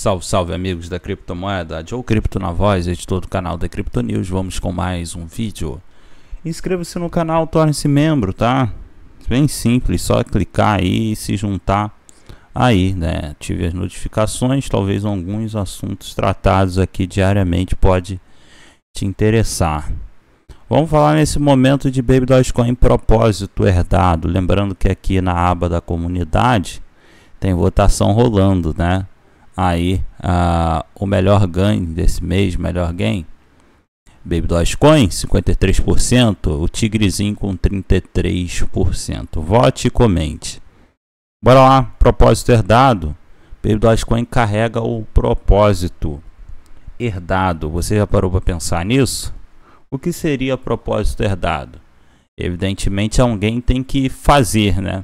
Salve, salve amigos da criptomoeda, Joe Cripto na voz, editor do canal da Cripto News, vamos com mais um vídeo. Inscreva-se no canal, torne-se membro, tá? Bem simples, só clicar aí e se juntar aí, né? Ative as notificações, talvez alguns assuntos tratados aqui diariamente pode te interessar. Vamos falar nesse momento de Baby Dogecoin propósito herdado, lembrando que aqui na aba da comunidade tem votação rolando, né? aí uh, o melhor ganho desse mês, melhor gain. Baby Dogecoin, 53%. O Tigrezinho com 33%. Vote e comente. Bora lá, propósito herdado. Baby Dogecoin carrega o propósito herdado. Você já parou para pensar nisso? O que seria propósito herdado? Evidentemente alguém tem que fazer, né?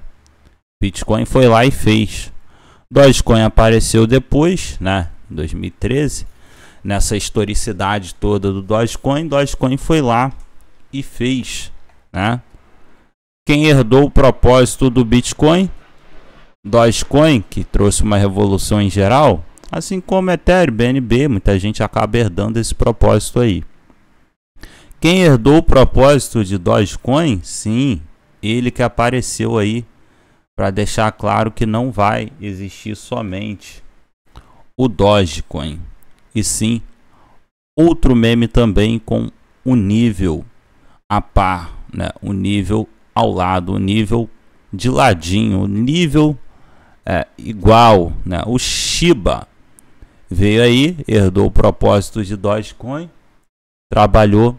Bitcoin foi lá e fez. Dogecoin apareceu depois, né, 2013, nessa historicidade toda do Dogecoin, Dogecoin foi lá e fez, né? Quem herdou o propósito do Bitcoin, Dogecoin, que trouxe uma revolução em geral, assim como Ethereum, BNB, muita gente acaba herdando esse propósito aí. Quem herdou o propósito de Dogecoin? Sim, ele que apareceu aí para deixar claro que não vai existir somente o Dogecoin, e sim outro meme também com o um nível a par, né? o um nível ao lado, o um nível de ladinho, o nível é, igual. Né? O Shiba veio aí, herdou o propósito de Dogecoin, trabalhou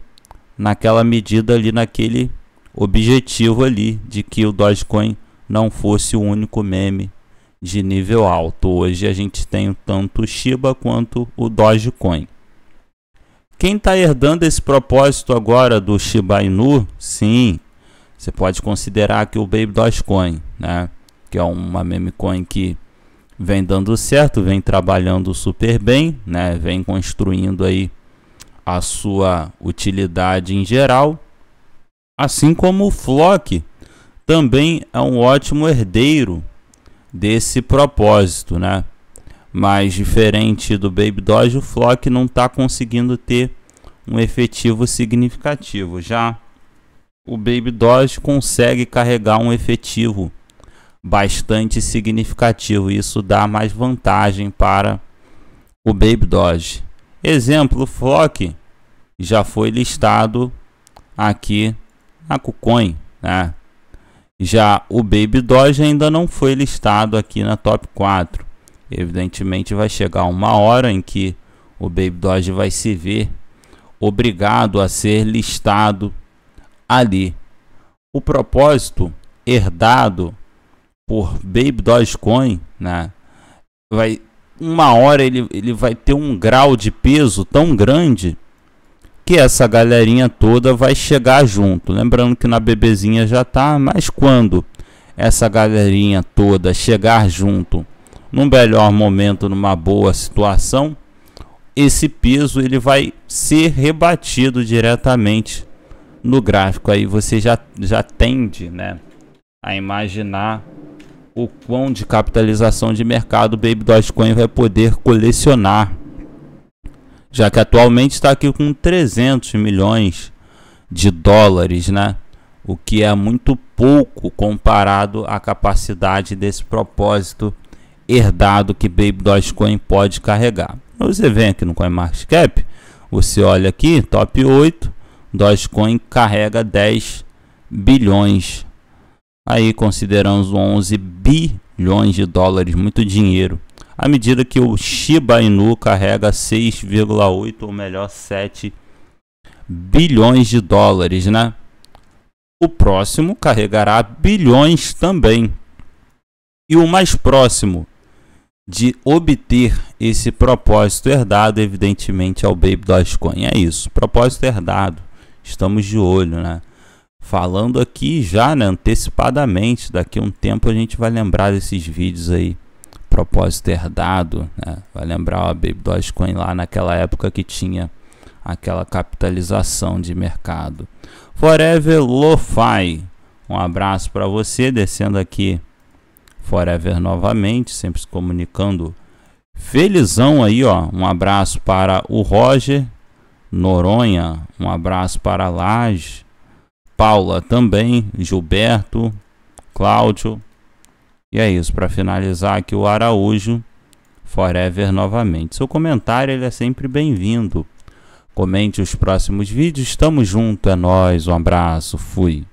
naquela medida ali, naquele objetivo ali de que o Dogecoin não fosse o único meme de nível alto. Hoje a gente tem tanto o Shiba quanto o Dogecoin. Quem está herdando esse propósito agora do Shiba Inu, sim, você pode considerar que o Baby Dogecoin, né, que é uma meme coin que vem dando certo, vem trabalhando super bem, né, vem construindo aí a sua utilidade em geral, assim como o Flock, também é um ótimo herdeiro desse propósito, né? Mas diferente do Baby Doge, o Flock não está conseguindo ter um efetivo significativo. Já o Baby Doge consegue carregar um efetivo bastante significativo. Isso dá mais vantagem para o Baby Doge. Exemplo, o Flock já foi listado aqui na KuCoin, né? Já o Baby Doge ainda não foi listado aqui na top 4. Evidentemente vai chegar uma hora em que o Baby Doge vai se ver obrigado a ser listado ali. O propósito herdado por Baby Dogecoin, né, vai uma hora ele, ele vai ter um grau de peso tão grande que essa galerinha toda vai chegar junto. Lembrando que na bebezinha já tá, mas quando essa galerinha toda chegar junto, num melhor momento, numa boa situação, esse peso ele vai ser rebatido diretamente no gráfico. Aí você já já tende, né, a imaginar o quão de capitalização de mercado o Baby Dogecoin vai poder colecionar já que atualmente está aqui com 300 milhões de dólares, né? O que é muito pouco comparado à capacidade desse propósito herdado que Baby Dogecoin pode carregar. Você vem aqui no CoinMarketCap, você olha aqui, top 8, Dogecoin carrega 10 bilhões. Aí consideramos 11 bilhões de dólares, muito dinheiro à medida que o Shiba Inu carrega 6,8 ou melhor 7 bilhões de dólares, né? O próximo carregará bilhões também. E o mais próximo de obter esse propósito herdado, evidentemente, é o Baby Dogecoin. É isso, propósito herdado. Estamos de olho, né? Falando aqui já né, antecipadamente, daqui a um tempo a gente vai lembrar desses vídeos aí propósito herdado. Né? Vai lembrar a Baby Dogecoin lá naquela época que tinha aquela capitalização de mercado. Forever Lo-Fi. Um abraço para você, descendo aqui Forever novamente, sempre se comunicando. Felizão aí, ó. Um abraço para o Roger Noronha, um abraço para a Laje, Paula também, Gilberto, Cláudio, e é isso, para finalizar aqui o Araújo Forever novamente. Seu comentário ele é sempre bem-vindo. Comente os próximos vídeos. Estamos junto, é nós. Um abraço, fui.